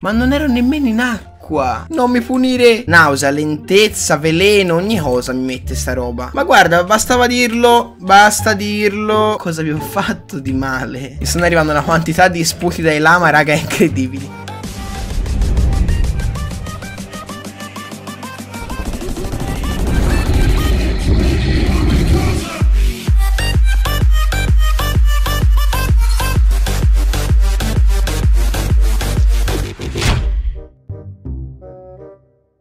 Ma non ero nemmeno in acqua. Non mi punire. Nausea, lentezza, veleno, ogni cosa mi mette sta roba. Ma guarda, bastava dirlo. Basta dirlo. Cosa vi ho fatto di male? Mi stanno arrivando una quantità di sputi dai lama, raga, incredibili.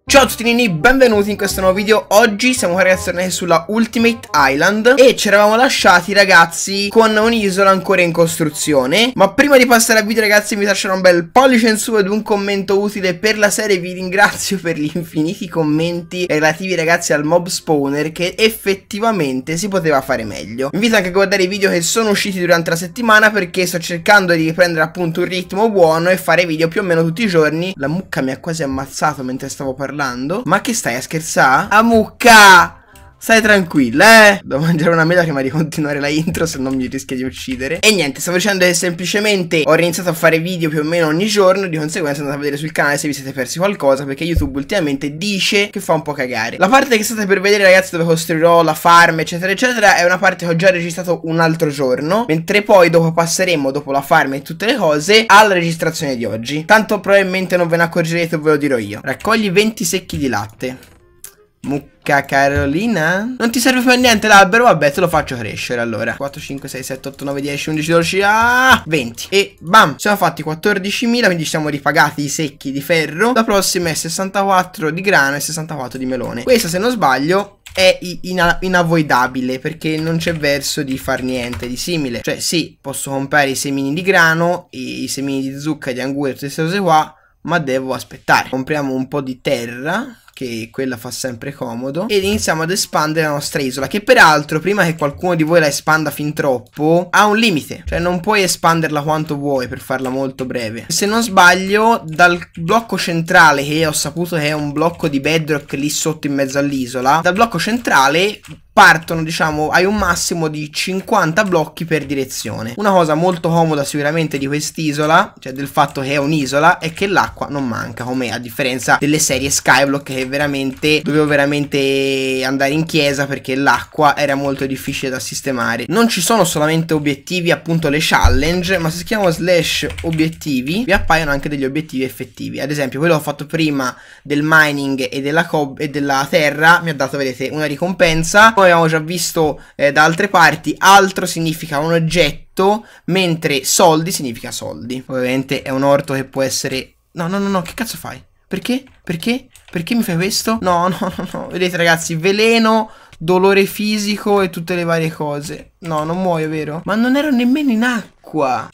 Ciao a tutti nini, benvenuti in questo nuovo video Oggi siamo qua ragazzi sulla Ultimate Island E ci eravamo lasciati ragazzi con un'isola ancora in costruzione Ma prima di passare al video ragazzi mi lasciate un bel pollice in su ed un commento utile per la serie Vi ringrazio per gli infiniti commenti relativi ragazzi al mob spawner Che effettivamente si poteva fare meglio Vi invito anche a guardare i video che sono usciti durante la settimana Perché sto cercando di riprendere appunto un ritmo buono e fare video più o meno tutti i giorni La mucca mi ha quasi ammazzato mentre stavo parlando parlando? Ma che stai a scherzare? A mucca! Stai tranquilla, eh? Devo mangiare una mela prima di continuare la intro, se no mi rischia di uccidere. E niente, sto facendo che semplicemente ho iniziato a fare video più o meno ogni giorno, di conseguenza andate a vedere sul canale se vi siete persi qualcosa, perché YouTube ultimamente dice che fa un po' cagare. La parte che state per vedere, ragazzi, dove costruirò la farm, eccetera, eccetera, è una parte che ho già registrato un altro giorno, mentre poi dopo passeremo, dopo la farm e tutte le cose, alla registrazione di oggi. Tanto probabilmente non ve ne accorgerete, ve lo dirò io. Raccogli 20 secchi di latte. Mucca Carolina Non ti serve più a niente l'albero Vabbè te lo faccio crescere allora 4, 5, 6, 7, 8, 9, 10, 11, 12 ah, 20 E bam Siamo fatti 14.000 Quindi siamo ripagati i secchi di ferro La prossima è 64 di grano e 64 di melone Questa se non sbaglio è ina inavoidabile perché non c'è verso di far niente di simile Cioè sì, posso comprare i semini di grano, i semini di zucca, di anguria, tutte queste cose qua Ma devo aspettare Compriamo un po' di terra che quella fa sempre comodo ed iniziamo ad espandere la nostra isola che peraltro prima che qualcuno di voi la espanda fin troppo ha un limite cioè non puoi espanderla quanto vuoi per farla molto breve se non sbaglio dal blocco centrale che ho saputo che è un blocco di bedrock lì sotto in mezzo all'isola dal blocco centrale partono diciamo hai un massimo di 50 blocchi per direzione una cosa molto comoda sicuramente di quest'isola cioè del fatto che è un'isola è che l'acqua non manca come a differenza delle serie Skyblock che veramente dovevo veramente andare in chiesa perché l'acqua era molto difficile da sistemare. Non ci sono solamente obiettivi, appunto le challenge, ma se schiamo slash obiettivi vi appaiono anche degli obiettivi effettivi. Ad esempio, quello che ho fatto prima del mining e della, cob- e della terra mi ha dato, vedete, una ricompensa. Come abbiamo già visto eh, da altre parti, altro significa un oggetto mentre soldi significa soldi. Ovviamente è un orto che può essere... No, no, no, no, che cazzo fai? Perché? Perché? Perché mi fai questo? No, no, no, no. Vedete ragazzi, veleno, dolore fisico e tutte le varie cose. No, non muoio, vero? Ma non ero nemmeno in acqua.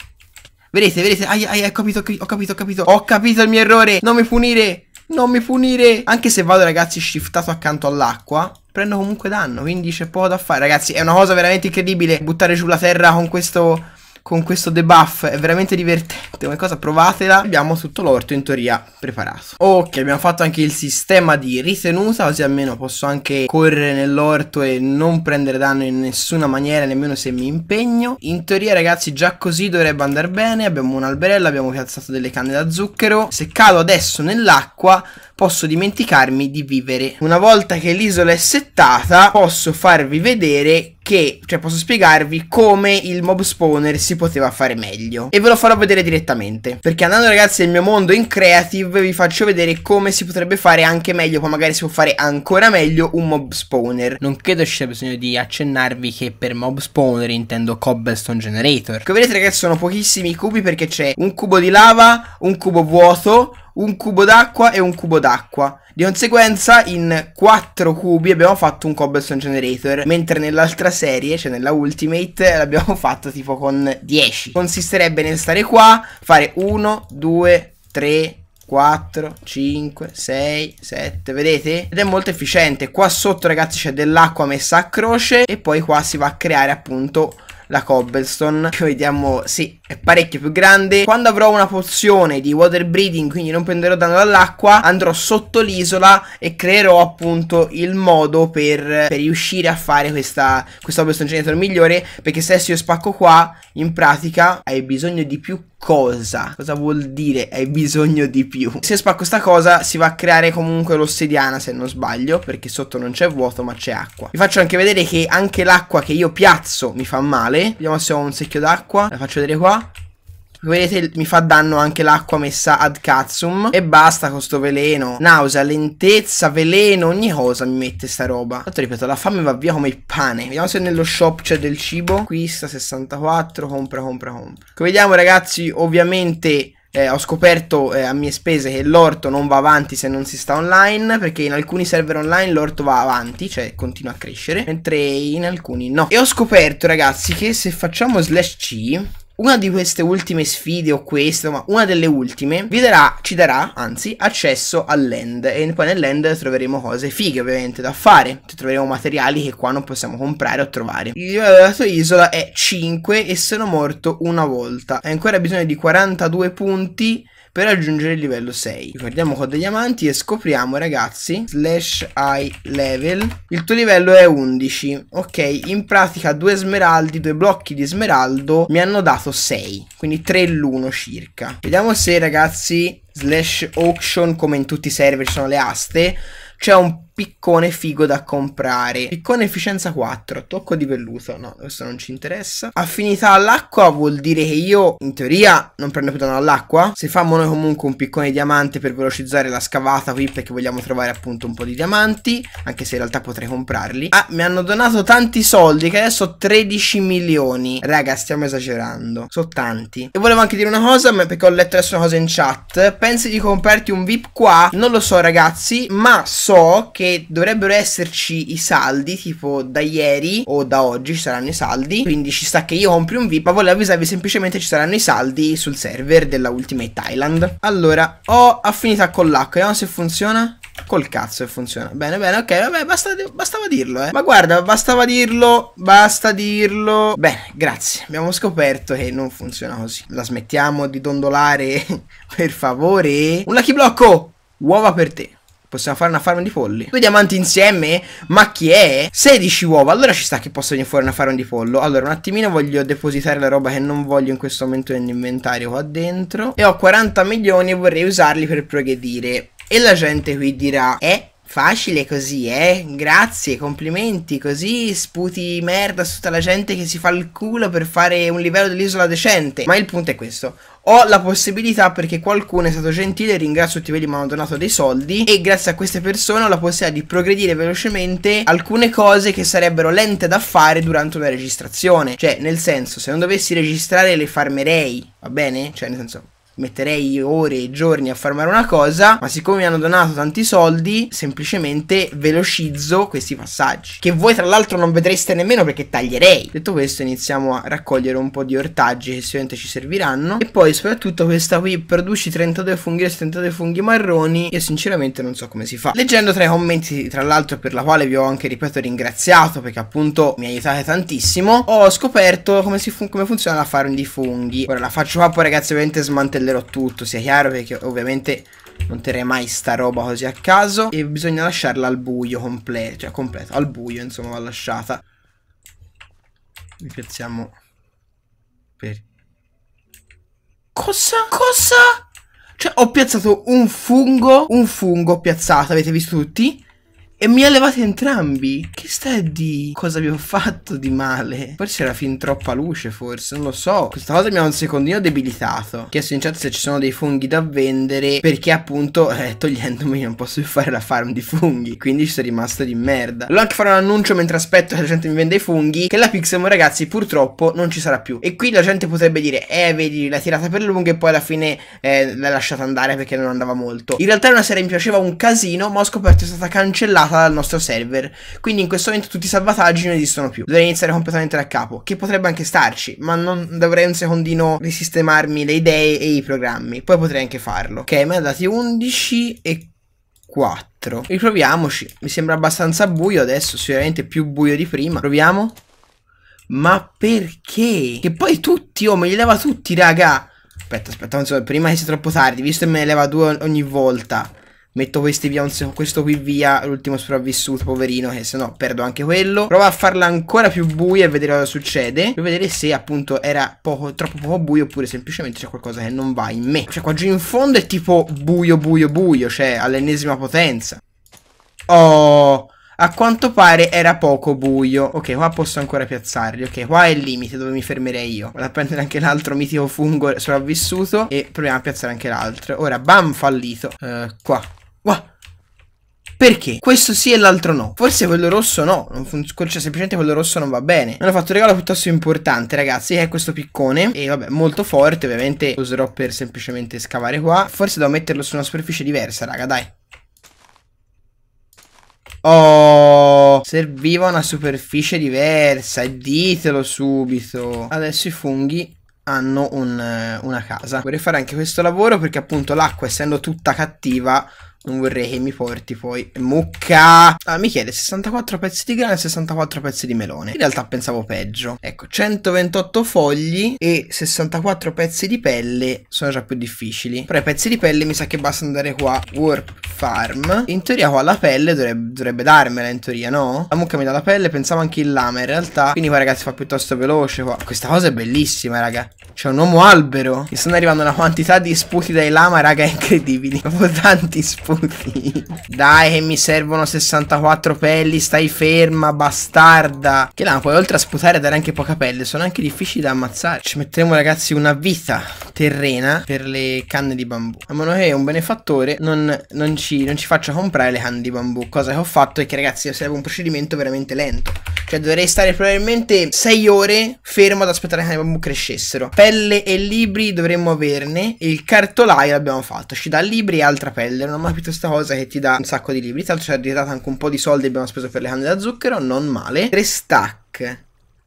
Vedete, vedete, ai, ai, ho capito, ho capito, ho capito. Ho capito il mio errore. Non mi punire. Non mi punire. Anche se vado, ragazzi, shiftato accanto all'acqua. Prendo comunque danno. Quindi c'è poco da fare, ragazzi. È una cosa veramente incredibile. Buttare giù la terra con questo con questo debuff è veramente divertente come cosa provatela abbiamo tutto l'orto in teoria preparato ok abbiamo fatto anche il sistema di ritenuta così almeno posso anche correre nell'orto e non prendere danno in nessuna maniera nemmeno se mi impegno in teoria ragazzi già così dovrebbe andare bene abbiamo un alberello abbiamo piazzato delle canne da zucchero se cado adesso nell'acqua posso dimenticarmi di vivere. Una volta che l'isola è settata, posso farvi vedere che, cioè posso spiegarvi come il mob spawner si poteva fare meglio e ve lo farò vedere direttamente perché andando ragazzi nel mio mondo in creative vi faccio vedere come si potrebbe fare anche meglio poi magari si può fare ancora meglio un mob spawner non credo ci sia bisogno di accennarvi che per mob spawner intendo cobblestone generator come vedete ragazzi sono pochissimi cubi perché c'è un cubo di lava un cubo vuoto un cubo d'acqua e un cubo d'acqua. Di conseguenza in 4 cubi abbiamo fatto un cobblestone generator, mentre nell'altra serie, cioè nella ultimate, l'abbiamo fatto tipo con 10. Consisterebbe nel stare qua, fare 1, 2, 3, 4, 5, 6, 7, vedete? Ed è molto efficiente. Qua sotto ragazzi c'è dell'acqua messa a croce e poi qua si va a creare appunto la Cobblestone che vediamo sì è parecchio più grande quando avrò una pozione di water breathing quindi non prenderò danno dall'acqua andrò sotto l'isola e creerò appunto il modo per, per riuscire a fare questa, questa Cobblestone Generator migliore perché se adesso io spacco qua in pratica hai bisogno di più cosa? Cosa vuol dire? Hai bisogno di più. Se spacco sta cosa si va a creare comunque l'ossidiana se non sbaglio perché sotto non c'è vuoto ma c'è acqua. Vi faccio anche vedere che anche l'acqua che io piazzo mi fa male. Vediamo se ho un secchio d'acqua. La faccio vedere qua. Come vedete mi fa danno anche l'acqua messa ad Katsum. E basta con sto veleno. Nausea, lentezza, veleno, ogni cosa mi mette sta roba. Tanto ripeto, la fame va via come il pane. Vediamo se nello shop c'è del cibo. Acquista 64, compra, compra, compra. Come vediamo ragazzi, ovviamente... Eh, ho scoperto eh, a mie spese che l'orto non va avanti se non si sta online perché in alcuni server online l'orto va avanti cioè continua a crescere mentre in alcuni no e ho scoperto ragazzi che se facciamo slash c una di queste ultime sfide o questa, ma una delle ultime, vi darà, ci darà, anzi, accesso all'end e poi nell'end troveremo cose fighe ovviamente da fare, troveremo materiali che qua non possiamo comprare o trovare. Il livello della tua isola è 5 e sono morto una volta, hai ancora bisogno di 42 punti per raggiungere il livello 6. Ricordiamo con degli amanti e scopriamo ragazzi, slash high level, il tuo livello è 11. Ok, in pratica due smeraldi, due blocchi di smeraldo mi hanno dato 6, quindi 3 l'1 circa. Vediamo se ragazzi, slash auction come in tutti i server ci sono le aste, c'è un piccone figo da comprare. Piccone efficienza 4, tocco di velluto, no, questo non ci interessa. Affinità all'acqua vuol dire che io, in teoria, non prendo più danno all'acqua. Se fammo noi comunque un piccone diamante per velocizzare la scavata qui, perché vogliamo trovare appunto un po' di diamanti, anche se in realtà potrei comprarli. Ah, mi hanno donato tanti soldi, che adesso ho 13 milioni. Raga, stiamo esagerando, sono tanti. E volevo anche dire una cosa, perché ho letto adesso una cosa in chat. Pensi di comprarti un VIP qua? Non lo so ragazzi, ma so che che dovrebbero esserci i saldi, tipo da ieri o da oggi ci saranno i saldi, quindi ci sta che io compri un VIP, ma volevo avvisarvi semplicemente ci saranno i saldi sul server della Ultimate Thailand. Allora, ho affinità con l'acqua, vediamo se funziona. Col cazzo che funziona. Bene, bene, ok, vabbè, basta, bastava dirlo, eh. Ma guarda, bastava dirlo, basta dirlo. Bene, grazie. Abbiamo scoperto che non funziona così. La smettiamo di dondolare, per favore. Un lucky blocco! Uova per te. Possiamo fare una farm di polli. Due diamanti insieme? Ma chi è? 16 uova. Allora ci sta che posso venire fuori una farm di pollo. Allora, un attimino voglio depositare la roba che non voglio in questo momento nell'inventario qua dentro. E ho 40 milioni e vorrei usarli per progredire. E la gente qui dirà, eh? Facile così, eh? Grazie, complimenti, così sputi merda su tutta la gente che si fa il culo per fare un livello dell'isola decente. Ma il punto è questo ho la possibilità perché qualcuno è stato gentile, ringrazio tutti quelli che mi hanno donato dei soldi e grazie a queste persone ho la possibilità di progredire velocemente alcune cose che sarebbero lente da fare durante una registrazione. Cioè, nel senso, se non dovessi registrare le farmerei, va bene? Cioè, nel senso, metterei ore e giorni a farmare una cosa, ma siccome mi hanno donato tanti soldi, semplicemente velocizzo questi passaggi. Che voi tra l'altro non vedreste nemmeno perché taglierei. Detto questo iniziamo a raccogliere un po' di ortaggi che sicuramente ci serviranno. E poi soprattutto questa qui, produci 32 funghi e 32 funghi marroni, io sinceramente non so come si fa. Leggendo tra i commenti, tra l'altro per la quale vi ho anche, ripeto, ringraziato perché appunto mi aiutate tantissimo, ho scoperto come, fun come funziona la farm di funghi. Ora la faccio qua poi ragazzi ovviamente smantellare cancellerò tutto, sia chiaro, perché ovviamente non terrei mai sta roba così a caso. E bisogna lasciarla al buio completo, cioè completo, al buio insomma va lasciata. Li piazziamo per... Cosa? Cosa? Cioè ho piazzato un fungo, un fungo ho piazzato, avete visto tutti? E mi ha levato entrambi. Che sta di cosa vi ho fatto di male? Forse era fin troppa luce, forse, non lo so. Questa cosa mi ha un secondino debilitato. Chiesto in chat se ci sono dei funghi da vendere. Perché appunto, eh, togliendomi non posso più fare la farm di funghi. Quindi ci sono rimasto di merda. Volevo anche fare un annuncio mentre aspetto che la gente mi venda i funghi. Che la Pixemo, ragazzi, purtroppo non ci sarà più. E qui la gente potrebbe dire, eh, vedi, l'ha tirata per lungo e poi alla fine eh, l'ha lasciata andare perché non andava molto. In realtà è una serie che mi piaceva un casino, ma ho scoperto è stata cancellata bloccata dal nostro server. Quindi in questo momento tutti i salvataggi non esistono più. Dovrei iniziare completamente da capo, che potrebbe anche starci, ma non dovrei un secondino risistemarmi le idee e i programmi. Poi potrei anche farlo. Ok, mi ha dati 11 e 4. Riproviamoci. Mi sembra abbastanza buio adesso, sicuramente più buio di prima. Proviamo. Ma perché? Che poi tutti, oh, me li leva tutti, raga. Aspetta, aspetta, non so, prima che sia troppo tardi, visto che me ne leva due ogni volta. Metto questi via, un, questo qui via, l'ultimo sopravvissuto, poverino, che se no perdo anche quello. Provo a farla ancora più buia e vedere cosa succede. Per vedere se appunto era poco, troppo poco buio oppure semplicemente c'è qualcosa che non va in me. Cioè qua giù in fondo è tipo buio, buio, buio, cioè all'ennesima potenza. Oh... A quanto pare era poco buio. Ok, qua posso ancora piazzarli. Ok, qua è il limite dove mi fermerei io. Vado a prendere anche l'altro mitico fungo sopravvissuto. E proviamo a piazzare anche l'altro. Ora, bam, fallito. Uh, qua. Wow. Perché? Questo sì e l'altro no. Forse quello rosso no. Cioè, semplicemente quello rosso non va bene. Mi hanno fatto un regalo piuttosto importante, ragazzi. è questo piccone. E vabbè, molto forte. Ovviamente lo userò per semplicemente scavare qua. Forse devo metterlo su una superficie diversa, raga, dai. Oh, serviva una superficie diversa. E ditelo subito. Adesso i funghi hanno un, eh, una casa. Vorrei fare anche questo lavoro perché appunto l'acqua essendo tutta cattiva non vorrei che mi porti poi mucca. Ah, mi chiede 64 pezzi di grano e 64 pezzi di melone. In realtà pensavo peggio. Ecco, 128 fogli e 64 pezzi di pelle sono già più difficili. Però i pezzi di pelle mi sa che basta andare qua. Warp farm. In teoria qua la pelle dovrebbe, dovrebbe darmela, in teoria, no? La mucca mi dà la pelle, pensavo anche il lama in realtà. Quindi qua ragazzi fa piuttosto veloce qua. Questa cosa è bellissima, raga. C'è un uomo albero. Mi stanno arrivando una quantità di sputi dai lama, raga, è incredibile. Proprio tanti sputi. Dai, che mi servono 64 pelli. Stai ferma, bastarda. Che lama, poi oltre a sputare dare anche poca pelle. Sono anche difficili da ammazzare. Ci metteremo, ragazzi, una vita terrena per le canne di bambù. A meno che un benefattore non, non, ci, non ci faccia comprare le canne di bambù. Cosa che ho fatto è che, ragazzi, serve un procedimento veramente lento. Cioè, dovrei stare probabilmente 6 ore fermo ad aspettare che le canne di bambù crescessero. Per pelle e libri dovremmo averne. Il cartolaio l'abbiamo fatto. Ci dà libri e altra pelle. Non ho mai capito questa cosa che ti dà un sacco di libri. Tra l'altro ci ha ridato anche un po' di soldi. Abbiamo speso per le canne da zucchero. Non male. Tre stack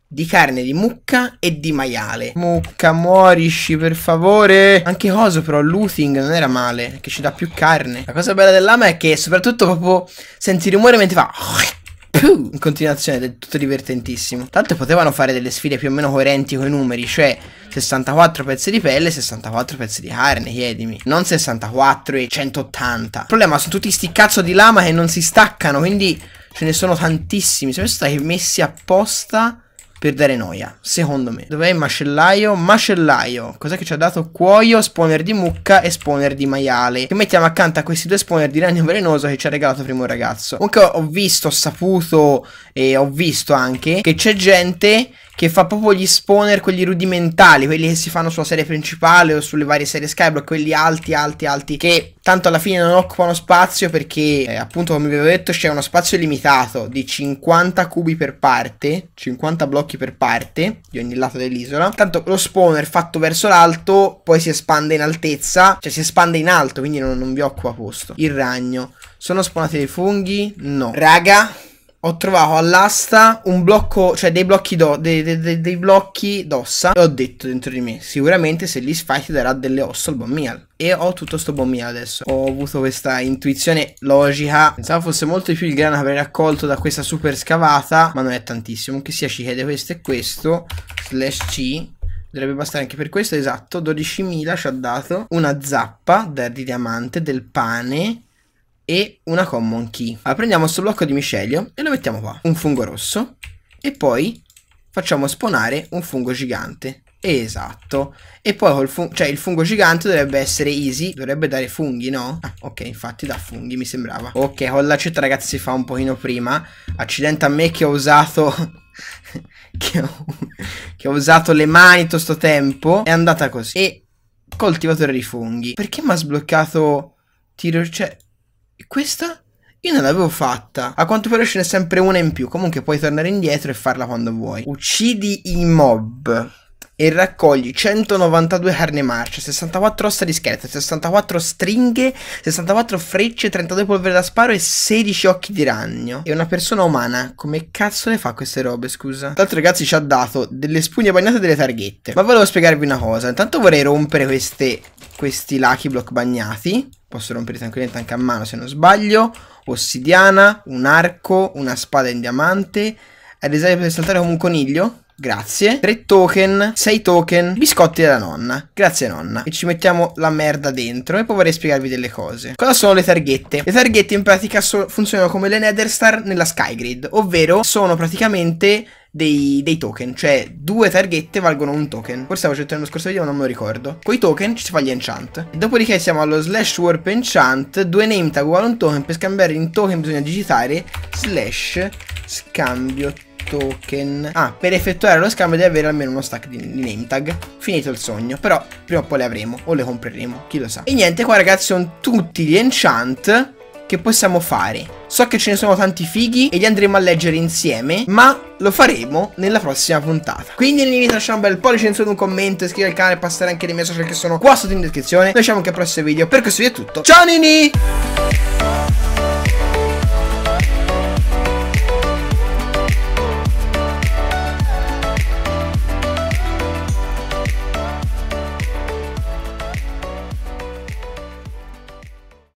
di carne di mucca e di maiale. Mucca, muorisci per favore. Anche coso però, looting non era male, che ci dà più carne. La cosa bella dell'ama è che soprattutto proprio senti il rumore mentre fa in continuazione è tutto divertentissimo. Tanto potevano fare delle sfide più o meno coerenti con i numeri, cioè 64 pezzi di pelle, e 64 pezzi di carne, chiedimi. Non 64 e 180. Il problema sono tutti sti cazzo di lama che non si staccano, quindi ce ne sono tantissimi. Sono stati messi apposta per dare noia, secondo me. Dov'è il macellaio? Macellaio. Cos'è che ci ha dato? Cuoio, spawner di mucca e spawner di maiale. Che mettiamo accanto a questi due spawner di ragno velenoso che ci ha regalato prima un ragazzo. Comunque ho visto, ho saputo e ho visto anche che c'è gente che fa proprio gli spawner, quelli rudimentali, quelli che si fanno sulla serie principale o sulle varie serie Skyblock, quelli alti, alti, alti, che tanto alla fine non occupano spazio perché, eh, appunto, come vi avevo detto, c'è uno spazio limitato di 50 cubi per parte, 50 blocchi per parte di ogni lato dell'isola. Tanto lo spawner fatto verso l'alto poi si espande in altezza, cioè si espande in alto, quindi non, non vi occupa posto. Il ragno. Sono spawnati dei funghi? No. Raga, ho trovato all'asta un blocco, cioè dei blocchi, do, dei, dei, dei blocchi d'ossa e ho detto dentro di me, sicuramente se li sfai ti darà delle ossa al bommial. E ho tutto sto bommial adesso. Ho avuto questa intuizione logica. Pensavo fosse molto di più il grano che avrei raccolto da questa super scavata, ma non è tantissimo. Che sia ci chiede questo e questo, slash C, dovrebbe bastare anche per questo, esatto, 12.000 ci ha dato una zappa di diamante, del pane, e una common key. Allora, prendiamo questo blocco di miscelio e lo mettiamo qua, un fungo rosso, e poi facciamo spawnare un fungo gigante. Esatto. E poi col fungo, cioè il fungo gigante dovrebbe essere easy, dovrebbe dare funghi, no? Ah, ok, infatti da funghi mi sembrava. Ok, ho l'accetta ragazzi si fa un pochino prima. Accidente a me che ho usato... che, ho... che ho usato le mani tutto sto tempo. È andata così. E coltivatore di funghi. Perché mi ha sbloccato... Tiro... Cioè... E questa? Io non l'avevo fatta. A quanto pare ce n'è sempre una in più. Comunque puoi tornare indietro e farla quando vuoi. Uccidi i mob e raccogli 192 carne marcia, 64 ossa di scherzo, 64 stringhe, 64 frecce, 32 polvere da sparo e 16 occhi di ragno. E una persona umana, come cazzo le fa queste robe, scusa? Tra l'altro ragazzi ci ha dato delle spugne bagnate e delle targhette. Ma volevo spiegarvi una cosa, intanto vorrei rompere queste, questi lucky block bagnati. Posso rompere tranquillamente anche a mano se non sbaglio. Ossidiana, un arco, una spada in diamante. Ad esempio per saltare come un coniglio Grazie. 3 token, 6 token, biscotti della nonna. Grazie nonna. E ci mettiamo la merda dentro e poi vorrei spiegarvi delle cose. Cosa sono le targhette? Le targhette in pratica so funzionano come le Netherstar nella Skygrid, ovvero sono praticamente dei, dei, token, cioè due targhette valgono un token. Forse avevo detto nello scorso video, ma non me lo ricordo. Con i token ci si fa gli enchant. dopodiché siamo allo slash warp enchant, due name tag uguale un token, per scambiare in token bisogna digitare slash scambio token. Ah, per effettuare lo scambio devi avere almeno uno stack di, di name tag. Finito il sogno, però prima o poi le avremo o le compreremo, chi lo sa. E niente, qua ragazzi sono tutti gli enchant che possiamo fare. So che ce ne sono tanti fighi e li andremo a leggere insieme, ma lo faremo nella prossima puntata. Quindi non vi lasciare un bel pollice in su, un commento, iscrivetevi al canale e passare anche nei miei social che sono qua sotto in descrizione. Noi ci vediamo anche al prossimo video. Per questo video è tutto. Ciao Nini!